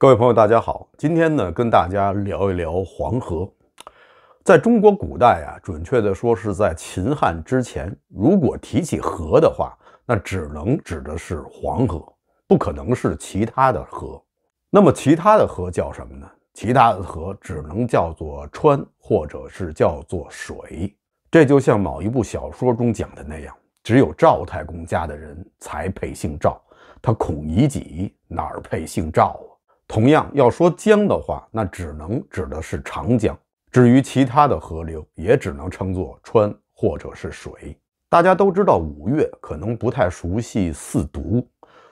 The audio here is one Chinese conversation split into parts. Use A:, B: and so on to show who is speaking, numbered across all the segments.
A: 各位朋友，大家好。今天呢，跟大家聊一聊黄河。在中国古代啊，准确的说是在秦汉之前，如果提起河的话，那只能指的是黄河，不可能是其他的河。那么其他的河叫什么呢？其他的河只能叫做川，或者是叫做水。这就像某一部小说中讲的那样：，只有赵太公家的人才配姓赵，他孔乙己哪儿配姓赵？同样要说江的话，那只能指的是长江。至于其他的河流，也只能称作川或者是水。大家都知道，五岳可能不太熟悉四渎。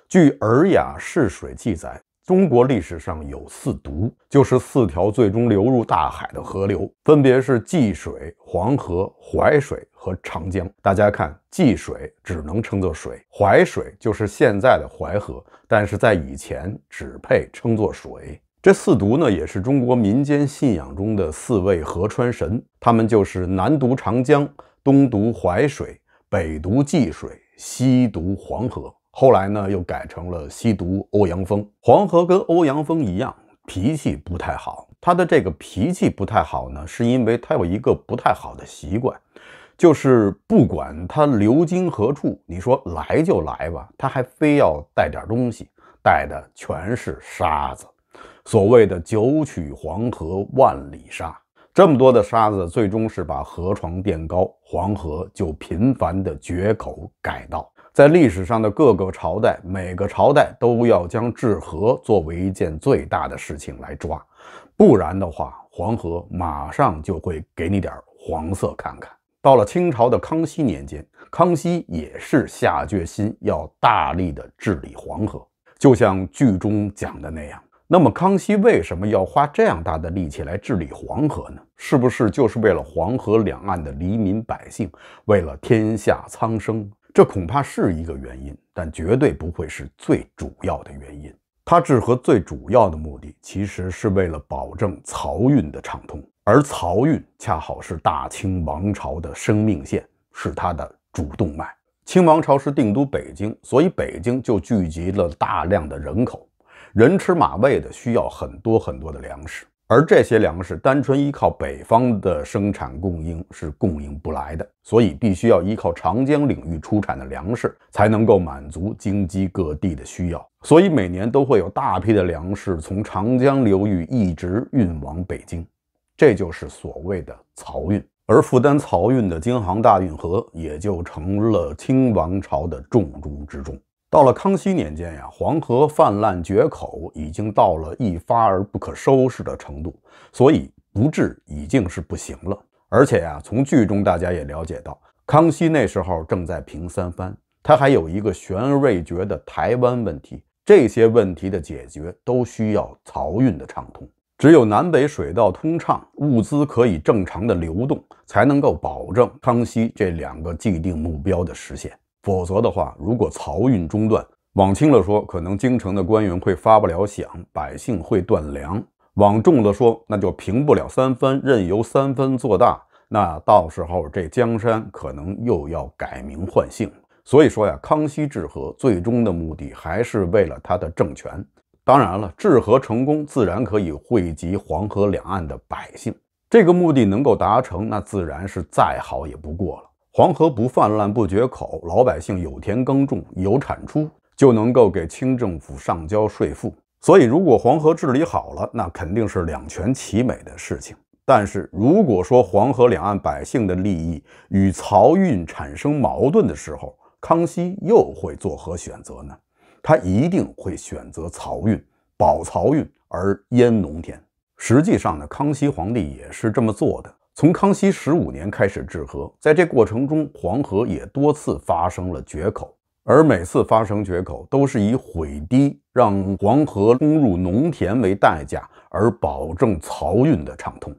A: 据《尔雅释水》记载。中国历史上有四渎，就是四条最终流入大海的河流，分别是济水、黄河、淮水和长江。大家看，济水只能称作水，淮水就是现在的淮河，但是在以前只配称作水。这四渎呢，也是中国民间信仰中的四位河川神，他们就是南渎长江、东渎淮水、北渎济水、西渎黄河。后来呢，又改成了吸毒。欧阳锋，黄河跟欧阳锋一样，脾气不太好。他的这个脾气不太好呢，是因为他有一个不太好的习惯，就是不管他流经何处，你说来就来吧，他还非要带点东西，带的全是沙子。所谓的“九曲黄河万里沙”，这么多的沙子，最终是把河床垫高，黄河就频繁的决口改道。在历史上的各个朝代，每个朝代都要将治河作为一件最大的事情来抓，不然的话，黄河马上就会给你点黄色看看。到了清朝的康熙年间，康熙也是下决心要大力的治理黄河，就像剧中讲的那样。那么，康熙为什么要花这样大的力气来治理黄河呢？是不是就是为了黄河两岸的黎民百姓，为了天下苍生？这恐怕是一个原因，但绝对不会是最主要的原因。他治河最主要的目的，其实是为了保证漕运的畅通，而漕运恰好是大清王朝的生命线，是它的主动脉。清王朝是定都北京，所以北京就聚集了大量的人口，人吃马喂的，需要很多很多的粮食。而这些粮食单纯依靠北方的生产供应是供应不来的，所以必须要依靠长江领域出产的粮食才能够满足京畿各地的需要。所以每年都会有大批的粮食从长江流域一直运往北京，这就是所谓的漕运。而负担漕运的京杭大运河也就成了清王朝的重中之重。到了康熙年间呀，黄河泛滥决口已经到了一发而不可收拾的程度，所以不治已经是不行了。而且呀，从剧中大家也了解到，康熙那时候正在平三藩，他还有一个悬而未决的台湾问题。这些问题的解决都需要漕运的畅通，只有南北水道通畅，物资可以正常的流动，才能够保证康熙这两个既定目标的实现。否则的话，如果漕运中断，往轻了说，可能京城的官员会发不了饷，百姓会断粮；往重了说，那就平不了三藩，任由三藩做大，那到时候这江山可能又要改名换姓。所以说呀，康熙治河最终的目的还是为了他的政权。当然了，治河成功，自然可以惠及黄河两岸的百姓，这个目的能够达成，那自然是再好也不过了。黄河不泛滥不决口，老百姓有田耕种有产出，就能够给清政府上交税赋。所以，如果黄河治理好了，那肯定是两全其美的事情。但是，如果说黄河两岸百姓的利益与漕运产生矛盾的时候，康熙又会作何选择呢？他一定会选择漕运，保漕运而淹农田。实际上呢，康熙皇帝也是这么做的。从康熙十五年开始治河，在这过程中，黄河也多次发生了决口，而每次发生决口，都是以毁堤、让黄河冲入农田为代价，而保证漕运的畅通。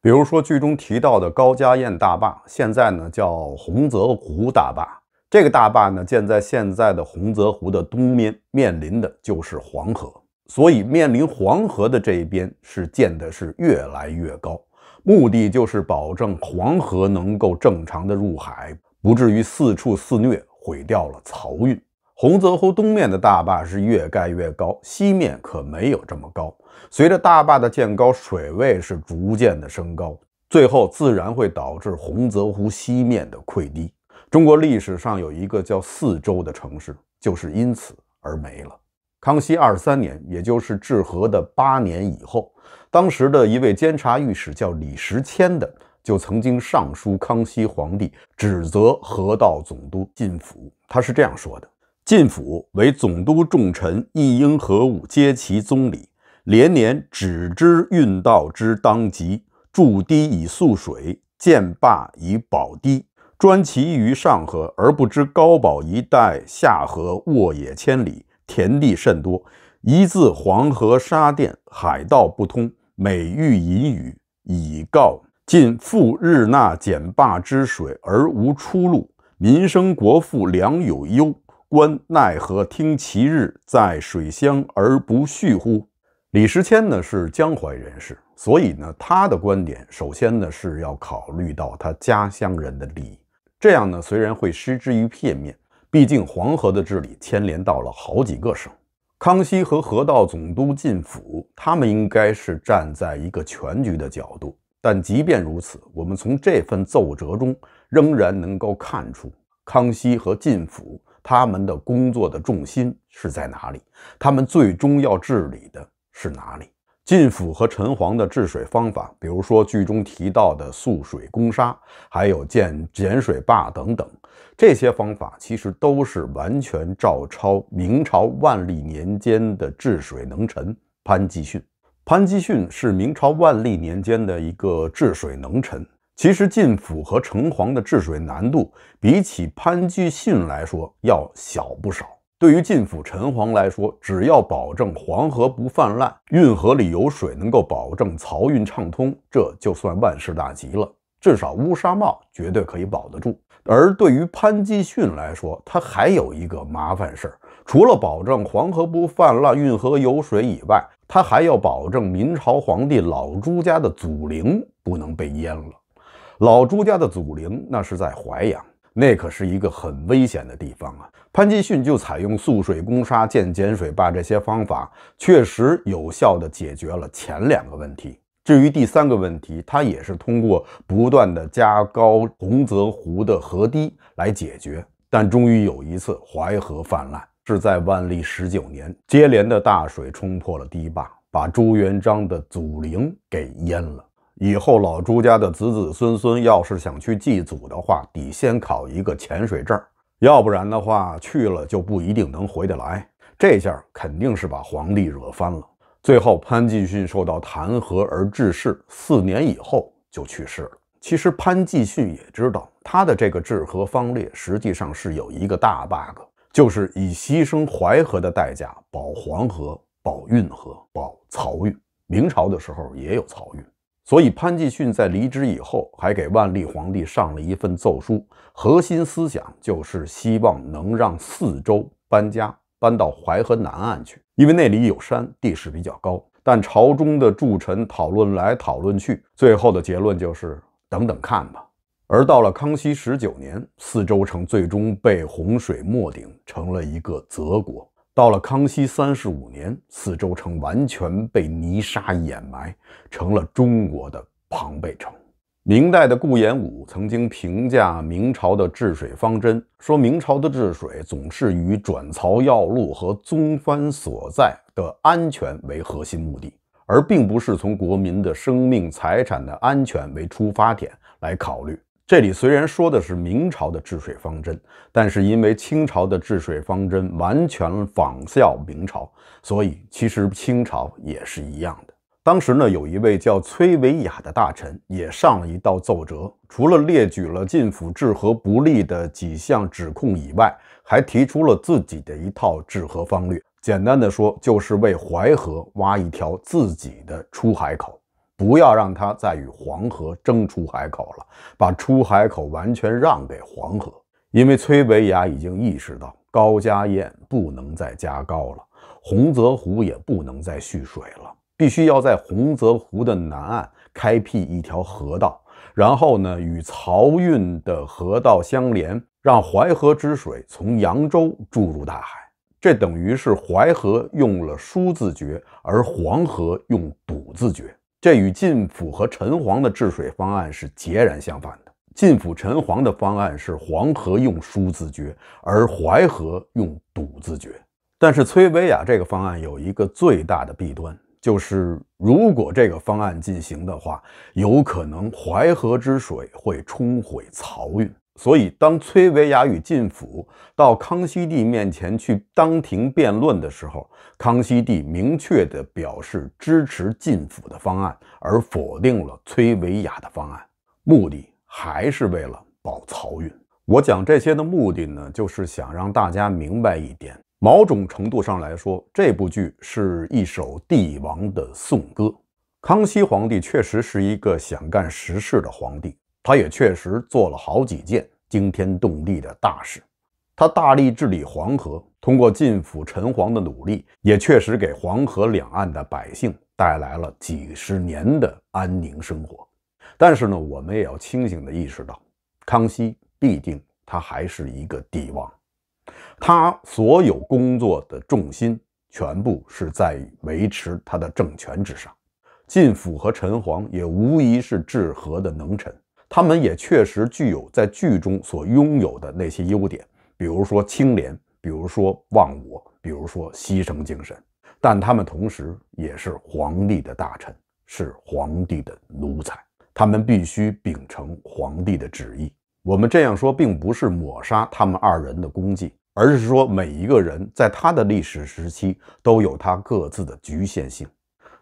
A: 比如说剧中提到的高家堰大坝，现在呢叫洪泽湖大坝。这个大坝呢建在现在的洪泽湖的东面，面临的就是黄河，所以面临黄河的这一边是建的是越来越高。目的就是保证黄河能够正常的入海，不至于四处肆虐，毁掉了漕运。洪泽湖东面的大坝是越盖越高，西面可没有这么高。随着大坝的建高，水位是逐渐的升高，最后自然会导致洪泽湖西面的溃堤。中国历史上有一个叫泗州的城市，就是因此而没了。康熙二十三年，也就是治河的八年以后，当时的一位监察御史叫李时迁的，就曾经上书康熙皇帝，指责河道总督靳辅。他是这样说的：“靳辅为总督重臣，一应何物，皆其宗理，连年只知运道之当急，筑堤以束水，建坝以保堤，专其于上河，而不知高保一带下河沃野千里。”田地甚多，一字黄河沙甸，海道不通。每遇淫雨，以告尽赴日纳减坝之水而无出路，民生国富，良有忧。官奈何听其日在水乡而不恤乎？李时迁呢是江淮人士，所以呢，他的观点首先呢是要考虑到他家乡人的利益。这样呢，虽然会失之于片面。毕竟黄河的治理牵连到了好几个省。康熙和河道总督靳辅，他们应该是站在一个全局的角度。但即便如此，我们从这份奏折中仍然能够看出，康熙和靳辅他们的工作的重心是在哪里，他们最终要治理的是哪里。靳辅和陈潢的治水方法，比如说剧中提到的束水攻沙，还有建减水坝等等。这些方法其实都是完全照抄明朝万历年间的治水能臣潘季训。潘季训是明朝万历年间的一个治水能臣。其实晋府和城隍的治水难度，比起潘季训来说要小不少。对于晋府城隍来说，只要保证黄河不泛滥，运河里有水，能够保证漕运畅通，这就算万事大吉了。至少乌纱帽绝对可以保得住。而对于潘基逊来说，他还有一个麻烦事儿，除了保证黄河不泛滥、运河有水以外，他还要保证明朝皇帝老朱家的祖陵不能被淹了。老朱家的祖陵那是在淮阳，那可是一个很危险的地方啊。潘基逊就采用速水攻沙、建减水坝这些方法，确实有效的解决了前两个问题。至于第三个问题，他也是通过不断的加高洪泽湖的河堤来解决，但终于有一次淮河泛滥，是在万历十九年，接连的大水冲破了堤坝，把朱元璋的祖陵给淹了。以后老朱家的子子孙孙要是想去祭祖的话，得先考一个潜水证，要不然的话去了就不一定能回得来。这下肯定是把皇帝惹翻了。最后，潘季训受到弹劾而致仕，四年以后就去世了。其实，潘季训也知道他的这个治河方略实际上是有一个大 bug，就是以牺牲淮河的代价保黄河、保运河、保漕运。明朝的时候也有漕运，所以潘季训在离职以后还给万历皇帝上了一份奏书，核心思想就是希望能让泗州搬家搬到淮河南岸去。因为那里有山，地势比较高，但朝中的诸臣讨论来讨论去，最后的结论就是等等看吧。而到了康熙十九年，四周城最终被洪水没顶，成了一个泽国。到了康熙三十五年，四周城完全被泥沙掩埋，成了中国的庞贝城。明代的顾炎武曾经评价明朝的治水方针，说明朝的治水总是以转漕要路和宗藩所在的安全为核心目的，而并不是从国民的生命财产的安全为出发点来考虑。这里虽然说的是明朝的治水方针，但是因为清朝的治水方针完全仿效明朝，所以其实清朝也是一样。当时呢，有一位叫崔维雅的大臣也上了一道奏折，除了列举了晋府治河不利的几项指控以外，还提出了自己的一套治河方略。简单的说，就是为淮河挖一条自己的出海口，不要让它再与黄河争出海口了，把出海口完全让给黄河。因为崔维雅已经意识到，高家堰不能再加高了，洪泽湖也不能再蓄水了。必须要在洪泽湖的南岸开辟一条河道，然后呢与漕运的河道相连，让淮河之水从扬州注入大海。这等于是淮河用了疏字诀，而黄河用堵字诀。这与靳辅和陈黄的治水方案是截然相反的。靳辅、陈黄的方案是黄河用疏字诀，而淮河用堵字诀。但是崔维雅这个方案有一个最大的弊端。就是如果这个方案进行的话，有可能淮河之水会冲毁漕运。所以，当崔维雅与靳辅到康熙帝面前去当庭辩论的时候，康熙帝明确地表示支持靳辅的方案，而否定了崔维雅的方案。目的还是为了保漕运。我讲这些的目的呢，就是想让大家明白一点。某种程度上来说，这部剧是一首帝王的颂歌。康熙皇帝确实是一个想干实事的皇帝，他也确实做了好几件惊天动地的大事。他大力治理黄河，通过进府陈皇的努力，也确实给黄河两岸的百姓带来了几十年的安宁生活。但是呢，我们也要清醒的意识到，康熙毕竟他还是一个帝王。他所有工作的重心全部是在于维持他的政权之上。靳辅和陈皇也无疑是治河的能臣，他们也确实具有在剧中所拥有的那些优点，比如说清廉，比如说忘我，比如说牺牲精神。但他们同时也是皇帝的大臣，是皇帝的奴才，他们必须秉承皇帝的旨意。我们这样说，并不是抹杀他们二人的功绩。而是说，每一个人在他的历史时期都有他各自的局限性，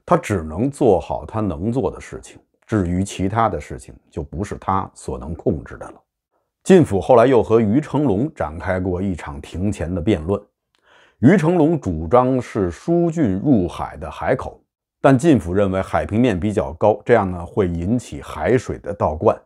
A: 他只能做好他能做的事情。至于其他的事情，就不是他所能控制的了。靳辅后来又和于成龙展开过一场庭前的辩论。于成龙主张是疏浚入海的海口，但靳辅认为海平面比较高，这样呢会引起海水的倒灌，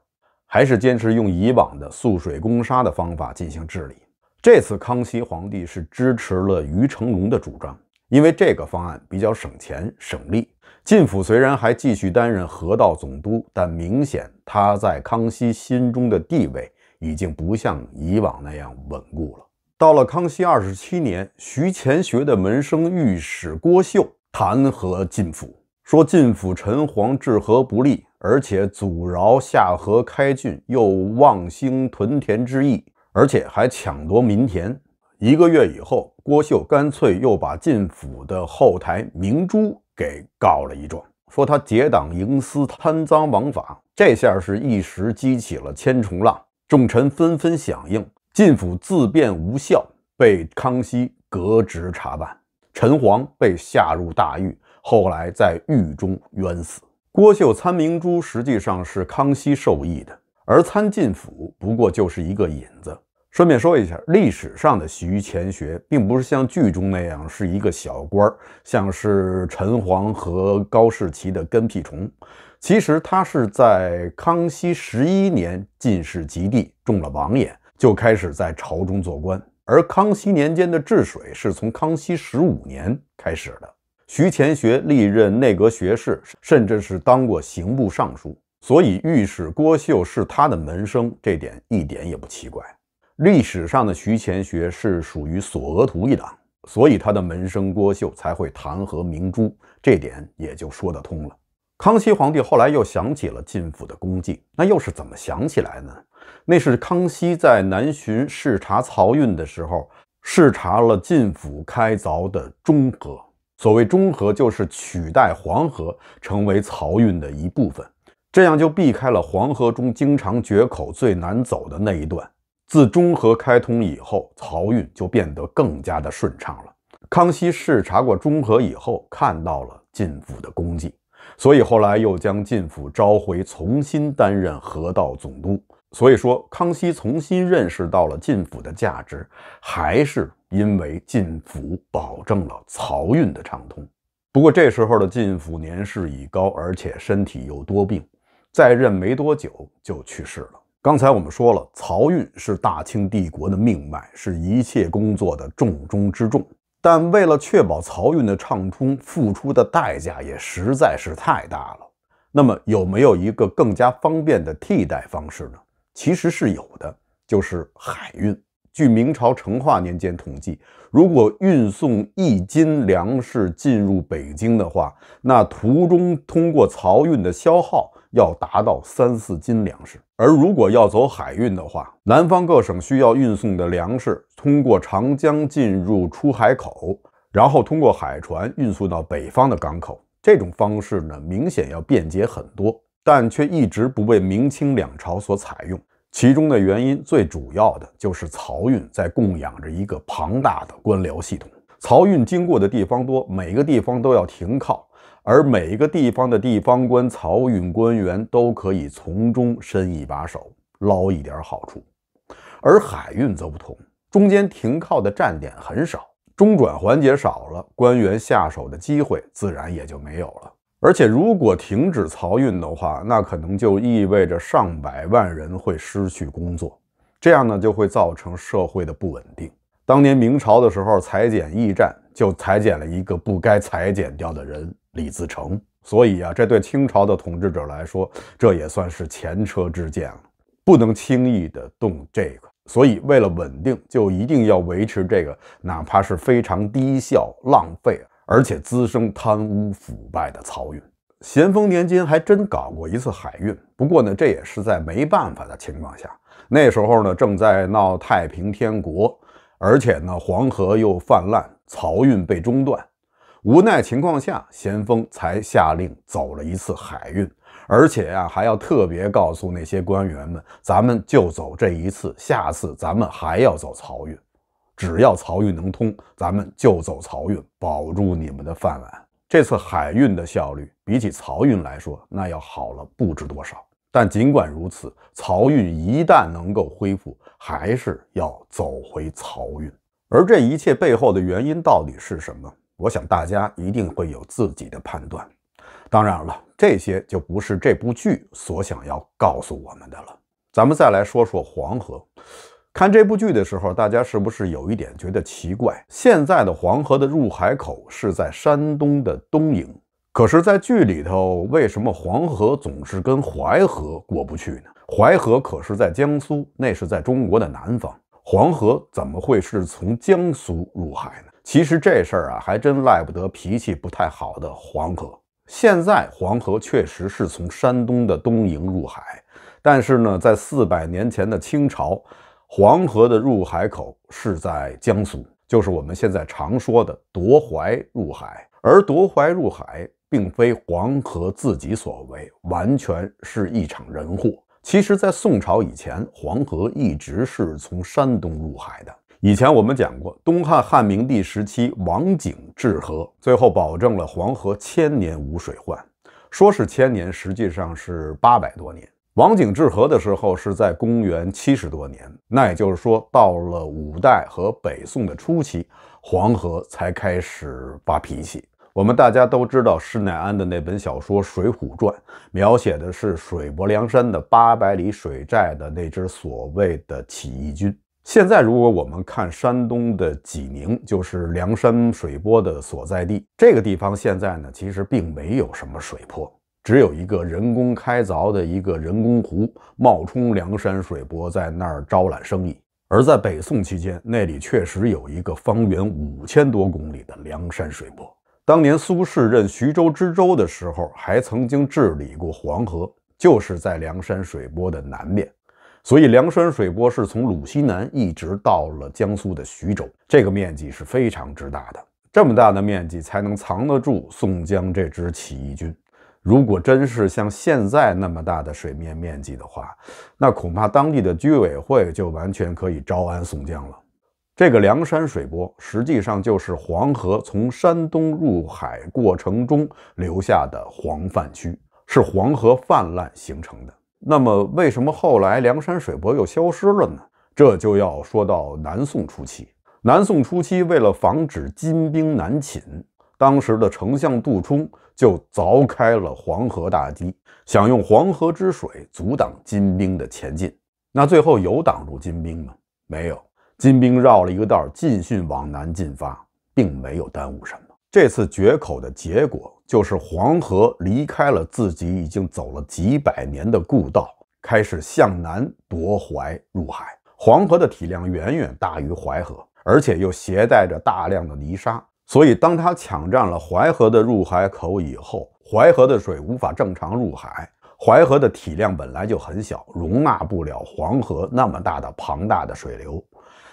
A: 还是坚持用以往的溯水攻沙的方法进行治理。这次康熙皇帝是支持了于成龙的主张，因为这个方案比较省钱省力。靳辅虽然还继续担任河道总督，但明显他在康熙心中的地位已经不像以往那样稳固了。到了康熙二十七年，徐乾学的门生御史郭秀弹劾靳辅，说靳辅陈黄治河不力，而且阻挠下河开浚，又妄兴屯田之意。而且还抢夺民田。一个月以后，郭秀干脆又把靳府的后台明珠给告了一状，说他结党营私、贪赃枉法。这下是一时激起了千重浪，众臣纷纷响应。靳府自辩无效，被康熙革职查办。陈皇被下入大狱，后来在狱中冤死。郭秀参明珠，实际上是康熙授意的。而参进府不过就是一个引子。顺便说一下，历史上的徐乾学并不是像剧中那样是一个小官，像是陈黄和高士奇的跟屁虫。其实他是在康熙十一年进士及第，中了榜眼，就开始在朝中做官。而康熙年间的治水是从康熙十五年开始的。徐乾学历任内阁学士，甚至是当过刑部尚书。所以御史郭秀是他的门生，这点一点也不奇怪。历史上的徐乾学是属于索额图一党，所以他的门生郭秀才会弹劾明珠，这点也就说得通了。康熙皇帝后来又想起了靳辅的功绩，那又是怎么想起来呢？那是康熙在南巡视察漕运的时候，视察了靳辅开凿的中河。所谓中河，就是取代黄河成为漕运的一部分。这样就避开了黄河中经常决口最难走的那一段。自中河开通以后，漕运就变得更加的顺畅了。康熙视察过中河以后，看到了靳辅的功绩，所以后来又将靳辅召回，重新担任河道总督。所以说，康熙重新认识到了靳辅的价值，还是因为靳辅保证了漕运的畅通。不过，这时候的靳辅年事已高，而且身体又多病。在任没多久就去世了。刚才我们说了，漕运是大清帝国的命脉，是一切工作的重中之重。但为了确保漕运的畅通，付出的代价也实在是太大了。那么，有没有一个更加方便的替代方式呢？其实是有的，就是海运。据明朝成化年间统计，如果运送一斤粮食进入北京的话，那途中通过漕运的消耗。要达到三四斤粮食，而如果要走海运的话，南方各省需要运送的粮食通过长江进入出海口，然后通过海船运送到北方的港口。这种方式呢，明显要便捷很多，但却一直不被明清两朝所采用。其中的原因，最主要的就是漕运在供养着一个庞大的官僚系统，漕运经过的地方多，每个地方都要停靠。而每一个地方的地方官、漕运官员都可以从中伸一把手，捞一点好处。而海运则不同，中间停靠的站点很少，中转环节少了，官员下手的机会自然也就没有了。而且，如果停止漕运的话，那可能就意味着上百万人会失去工作，这样呢就会造成社会的不稳定。当年明朝的时候，裁减驿站就裁减了一个不该裁减掉的人。李自成，所以啊，这对清朝的统治者来说，这也算是前车之鉴了，不能轻易的动这个。所以，为了稳定，就一定要维持这个，哪怕是非常低效、浪费，而且滋生贪污腐败的漕运。咸丰年间还真搞过一次海运，不过呢，这也是在没办法的情况下。那时候呢，正在闹太平天国，而且呢，黄河又泛滥，漕运被中断。无奈情况下，咸丰才下令走了一次海运，而且呀，还要特别告诉那些官员们：“咱们就走这一次，下次咱们还要走漕运。只要漕运能通，咱们就走漕运，保住你们的饭碗。”这次海运的效率比起漕运来说，那要好了不知多少。但尽管如此，漕运一旦能够恢复，还是要走回漕运。而这一切背后的原因到底是什么？我想大家一定会有自己的判断，当然了，这些就不是这部剧所想要告诉我们的了。咱们再来说说黄河。看这部剧的时候，大家是不是有一点觉得奇怪？现在的黄河的入海口是在山东的东营，可是，在剧里头，为什么黄河总是跟淮河过不去呢？淮河可是在江苏，那是在中国的南方，黄河怎么会是从江苏入海呢？其实这事儿啊，还真赖不得脾气不太好的黄河。现在黄河确实是从山东的东营入海，但是呢，在四百年前的清朝，黄河的入海口是在江苏，就是我们现在常说的夺淮入海。而夺淮入海并非黄河自己所为，完全是一场人祸。其实，在宋朝以前，黄河一直是从山东入海的。以前我们讲过，东汉汉明帝时期，王景治河，最后保证了黄河千年无水患。说是千年，实际上是八百多年。王景治河的时候是在公元七十多年，那也就是说，到了五代和北宋的初期，黄河才开始发脾气。我们大家都知道施耐庵的那本小说《水浒传》，描写的是水泊梁山的八百里水寨的那支所谓的起义军。现在，如果我们看山东的济宁，就是梁山水泊的所在地。这个地方现在呢，其实并没有什么水泊，只有一个人工开凿的一个人工湖，冒充梁山水泊在那儿招揽生意。而在北宋期间，那里确实有一个方圆五千多公里的梁山水泊。当年苏轼任徐州知州的时候，还曾经治理过黄河，就是在梁山水泊的南面。所以，梁山水泊是从鲁西南一直到了江苏的徐州，这个面积是非常之大的。这么大的面积才能藏得住宋江这支起义军。如果真是像现在那么大的水面面积的话，那恐怕当地的居委会就完全可以招安宋江了。这个梁山水泊实际上就是黄河从山东入海过程中留下的黄泛区，是黄河泛滥形成的。那么，为什么后来梁山水泊又消失了呢？这就要说到南宋初期。南宋初期，为了防止金兵南侵，当时的丞相杜充就凿开了黄河大堤，想用黄河之水阻挡金兵的前进。那最后有挡住金兵吗？没有，金兵绕了一个道，继续往南进发，并没有耽误什么。这次决口的结果。就是黄河离开了自己已经走了几百年的故道，开始向南夺淮入海。黄河的体量远远大于淮河，而且又携带着大量的泥沙，所以当它抢占了淮河的入海口以后，淮河的水无法正常入海。淮河的体量本来就很小，容纳不了黄河那么大的庞大的水流，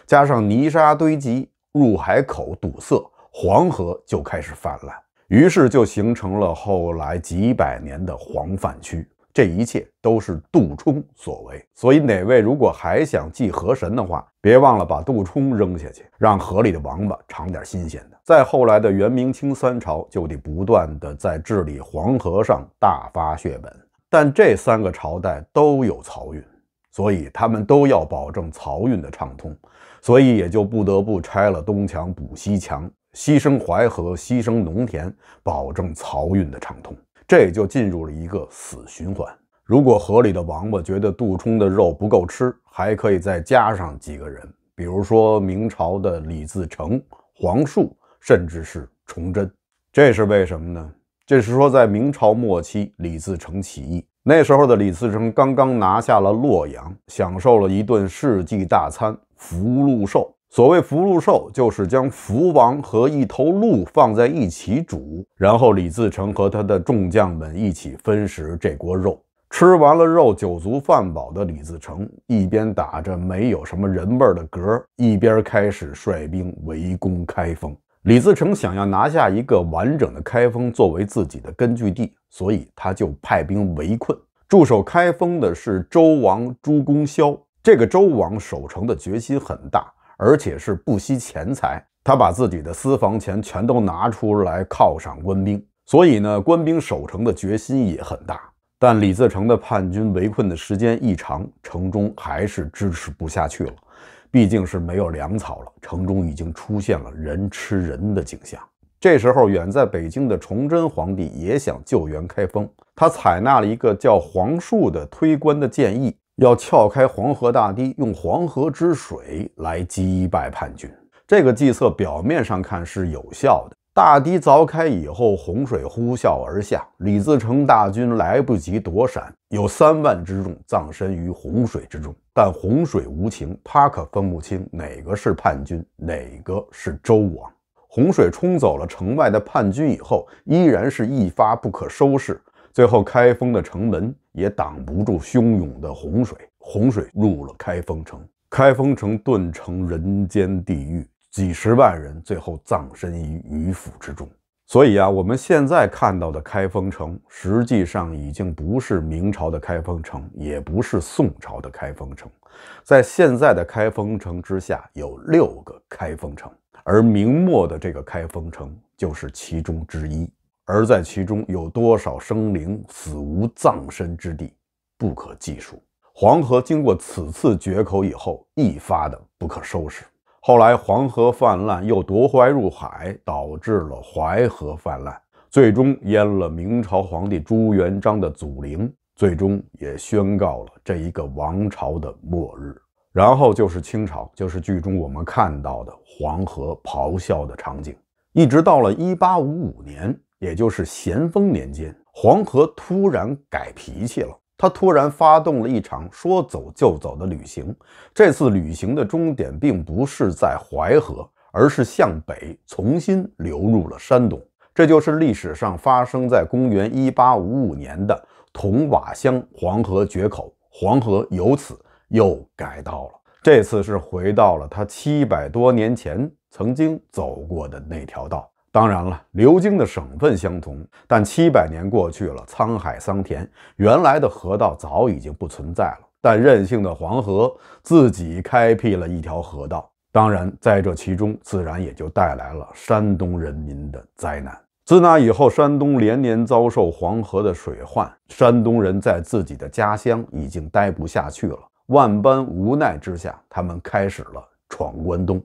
A: 加上泥沙堆积，入海口堵塞，黄河就开始泛滥。于是就形成了后来几百年的黄泛区，这一切都是杜充所为。所以哪位如果还想祭河神的话，别忘了把杜充扔下去，让河里的王八尝点新鲜的。再后来的元、明、清三朝，就得不断的在治理黄河上大发血本。但这三个朝代都有漕运，所以他们都要保证漕运的畅通，所以也就不得不拆了东墙补西墙。牺牲淮河，牺牲农田，保证漕运的畅通，这就进入了一个死循环。如果河里的王八觉得杜充的肉不够吃，还可以再加上几个人，比如说明朝的李自成、黄树，甚至是崇祯。这是为什么呢？这是说在明朝末期，李自成起义，那时候的李自成刚刚拿下了洛阳，享受了一顿世纪大餐——福禄寿。所谓福禄寿，就是将福王和一头鹿放在一起煮，然后李自成和他的众将们一起分食这锅肉。吃完了肉，酒足饭饱的李自成一边打着没有什么人味儿的嗝，一边开始率兵围攻开封。李自成想要拿下一个完整的开封作为自己的根据地，所以他就派兵围困。驻守开封的是周王朱公枵，这个周王守城的决心很大。而且是不惜钱财，他把自己的私房钱全都拿出来犒赏官兵，所以呢，官兵守城的决心也很大。但李自成的叛军围困的时间一长，城中还是支持不下去了，毕竟是没有粮草了，城中已经出现了人吃人的景象。这时候，远在北京的崇祯皇帝也想救援开封，他采纳了一个叫黄树的推官的建议。要撬开黄河大堤，用黄河之水来击败叛军。这个计策表面上看是有效的，大堤凿开以后，洪水呼啸而下，李自成大军来不及躲闪，有三万之众葬身于洪水之中。但洪水无情，他可分不清哪个是叛军，哪个是周王。洪水冲走了城外的叛军以后，依然是一发不可收拾。最后，开封的城门也挡不住汹涌的洪水，洪水入了开封城，开封城顿成人间地狱，几十万人最后葬身于鱼腹之中。所以啊，我们现在看到的开封城，实际上已经不是明朝的开封城，也不是宋朝的开封城，在现在的开封城之下有六个开封城，而明末的这个开封城就是其中之一。而在其中有多少生灵死无葬身之地，不可计数。黄河经过此次决口以后，一发的不可收拾。后来黄河泛滥，又夺淮入海，导致了淮河泛滥，最终淹了明朝皇帝朱元璋的祖陵，最终也宣告了这一个王朝的末日。然后就是清朝，就是剧中我们看到的黄河咆哮的场景，一直到了一八五五年。也就是咸丰年间，黄河突然改脾气了。它突然发动了一场说走就走的旅行。这次旅行的终点并不是在淮河，而是向北，重新流入了山东。这就是历史上发生在公元一八五五年的铜瓦乡黄河决口。黄河由此又改道了。这次是回到了他七百多年前曾经走过的那条道。当然了，流经的省份相同，但七百年过去了，沧海桑田，原来的河道早已经不存在了。但任性的黄河自己开辟了一条河道，当然，在这其中自然也就带来了山东人民的灾难。自那以后，山东连年遭受黄河的水患，山东人在自己的家乡已经待不下去了。万般无奈之下，他们开始了闯关东。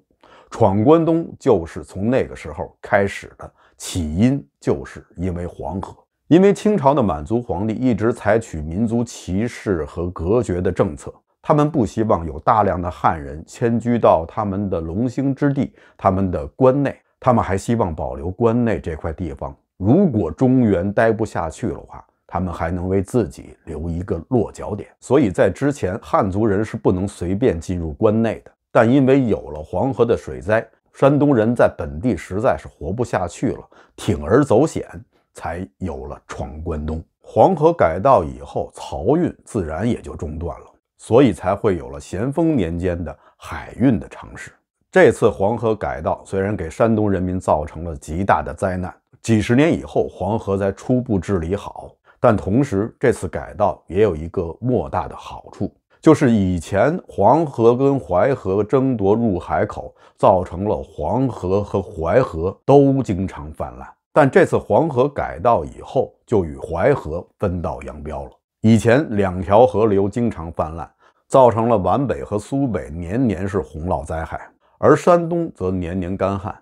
A: 闯关东就是从那个时候开始的，起因就是因为黄河，因为清朝的满族皇帝一直采取民族歧视和隔绝的政策，他们不希望有大量的汉人迁居到他们的龙兴之地，他们的关内，他们还希望保留关内这块地方，如果中原待不下去的话，他们还能为自己留一个落脚点，所以在之前，汉族人是不能随便进入关内的。但因为有了黄河的水灾，山东人在本地实在是活不下去了，铤而走险，才有了闯关东。黄河改道以后，漕运自然也就中断了，所以才会有了咸丰年间的海运的尝试。这次黄河改道虽然给山东人民造成了极大的灾难，几十年以后黄河才初步治理好，但同时这次改道也有一个莫大的好处。就是以前黄河跟淮河争夺入海口，造成了黄河和淮河都经常泛滥。但这次黄河改道以后，就与淮河分道扬镳了。以前两条河流经常泛滥，造成了皖北和苏北年年是洪涝灾害，而山东则年年干旱。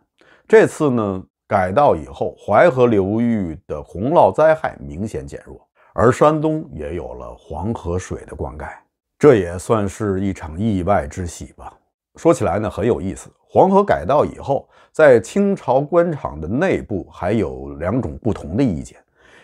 A: 这次呢，改道以后，淮河流域的洪涝灾害明显减弱，而山东也有了黄河水的灌溉。这也算是一场意外之喜吧。说起来呢，很有意思。黄河改道以后，在清朝官场的内部还有两种不同的意见。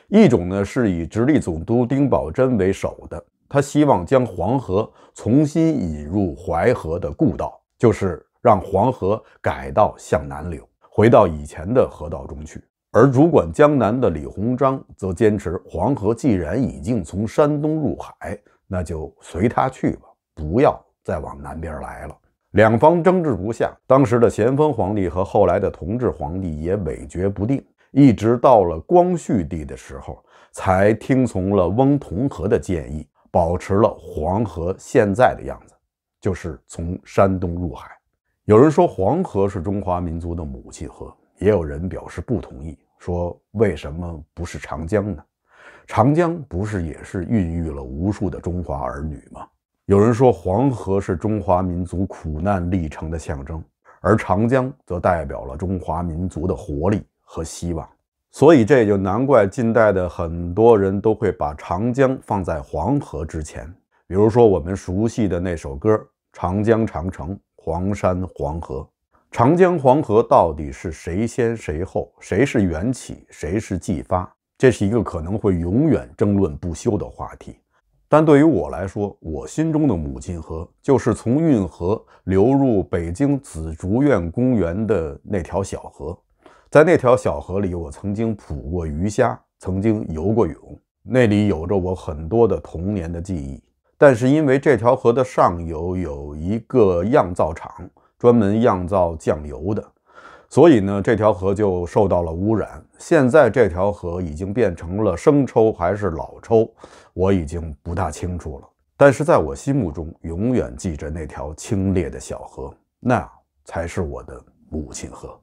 A: 一种呢是以直隶总督丁宝桢为首的，他希望将黄河重新引入淮河的故道，就是让黄河改道向南流，回到以前的河道中去。而主管江南的李鸿章则坚持，黄河既然已经从山东入海。那就随他去吧，不要再往南边来了。两方争执不下，当时的咸丰皇帝和后来的同治皇帝也委决不定，一直到了光绪帝的时候，才听从了翁同龢的建议，保持了黄河现在的样子，就是从山东入海。有人说黄河是中华民族的母亲河，也有人表示不同意，说为什么不是长江呢？长江不是也是孕育了无数的中华儿女吗？有人说黄河是中华民族苦难历程的象征，而长江则代表了中华民族的活力和希望。所以，这也就难怪近代的很多人都会把长江放在黄河之前。比如说，我们熟悉的那首歌《长江长城黄山黄河》，长江黄河到底是谁先谁后？谁是缘起？谁是继发？这是一个可能会永远争论不休的话题，但对于我来说，我心中的母亲河就是从运河流入北京紫竹院公园的那条小河。在那条小河里，我曾经捕过鱼虾，曾经游过泳，那里有着我很多的童年的记忆。但是因为这条河的上游有一个酿造厂，专门酿造酱油的。所以呢，这条河就受到了污染。现在这条河已经变成了生抽还是老抽，我已经不大清楚了。但是在我心目中，永远记着那条清冽的小河，那才是我的母亲河。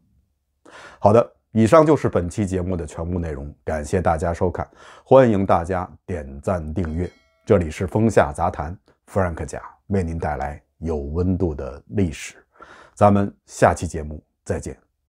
A: 好的，以上就是本期节目的全部内容，感谢大家收看，欢迎大家点赞订阅。这里是风下杂谈，弗兰克讲，为您带来有温度的历史。咱们下期节目再见。